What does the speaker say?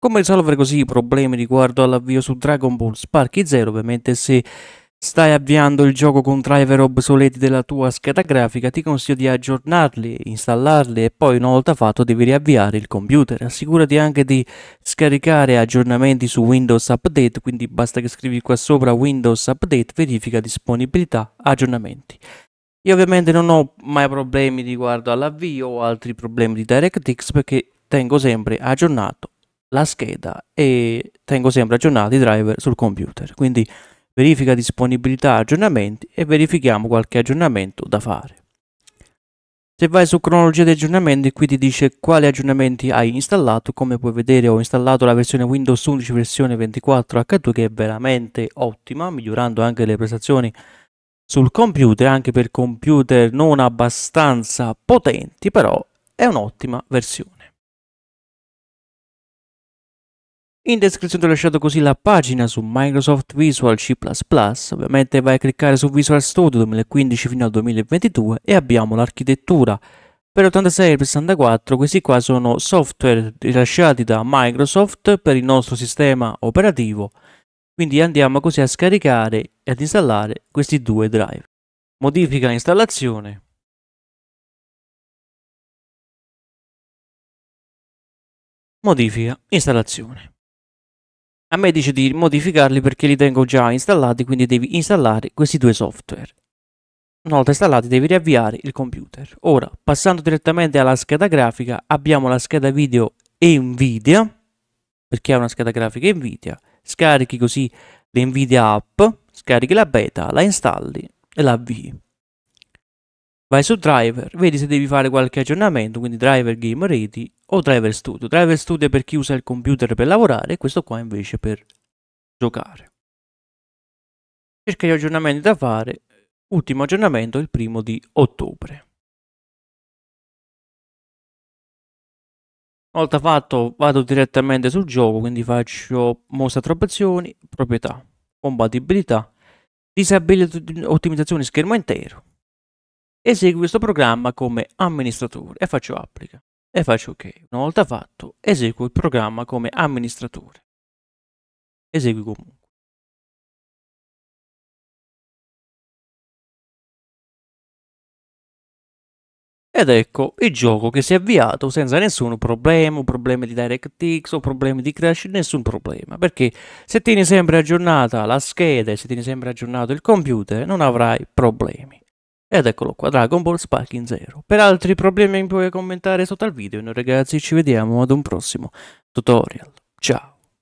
Come risolvere così i problemi riguardo all'avvio su Dragon Ball Sparky Zero? Ovviamente se stai avviando il gioco con driver obsoleti della tua scheda grafica ti consiglio di aggiornarli, installarli e poi una volta fatto devi riavviare il computer. Assicurati anche di scaricare aggiornamenti su Windows Update, quindi basta che scrivi qua sopra Windows Update, verifica disponibilità, aggiornamenti. Io ovviamente non ho mai problemi riguardo all'avvio o altri problemi di DirectX perché tengo sempre aggiornato la scheda e tengo sempre aggiornati i driver sul computer. Quindi verifica disponibilità aggiornamenti e verifichiamo qualche aggiornamento da fare. Se vai su cronologia di aggiornamenti qui ti dice quali aggiornamenti hai installato, come puoi vedere ho installato la versione Windows 11 versione 24H2 che è veramente ottima, migliorando anche le prestazioni sul computer, anche per computer non abbastanza potenti, però è un'ottima versione. In descrizione ti ho lasciato così la pagina su Microsoft Visual C++, ovviamente vai a cliccare su Visual Studio 2015 fino al 2022 e abbiamo l'architettura. Per 86 e per 64 questi qua sono software rilasciati da Microsoft per il nostro sistema operativo, quindi andiamo così a scaricare e ad installare questi due drive. Modifica installazione. Modifica installazione. A me dice di modificarli perché li tengo già installati, quindi devi installare questi due software. Una volta installati devi riavviare il computer. Ora, passando direttamente alla scheda grafica, abbiamo la scheda video Nvidia, perché è una scheda grafica Nvidia. Scarichi così l'Nvidia app, scarichi la beta, la installi e la avvii vai su driver, vedi se devi fare qualche aggiornamento, quindi driver game ready o driver studio. Driver studio è per chi usa il computer per lavorare e questo qua invece per giocare. Cerca gli aggiornamenti da fare, ultimo aggiornamento il primo di ottobre. Una volta fatto vado direttamente sul gioco, quindi faccio mostra attrazioni, proprietà, compatibilità, disabilità ottimizzazione schermo intero esegui questo programma come amministratore e faccio applica e faccio ok. Una volta fatto, eseguo il programma come amministratore. Esegui comunque. Ed ecco il gioco che si è avviato senza nessun problema, problemi di DirectX o problemi di crash, nessun problema. Perché se tieni sempre aggiornata la scheda e se tieni sempre aggiornato il computer non avrai problemi. Ed eccolo qua, Dragon Ball Sparking Zero. Per altri problemi puoi commentare sotto al video. Noi ragazzi ci vediamo ad un prossimo tutorial. Ciao!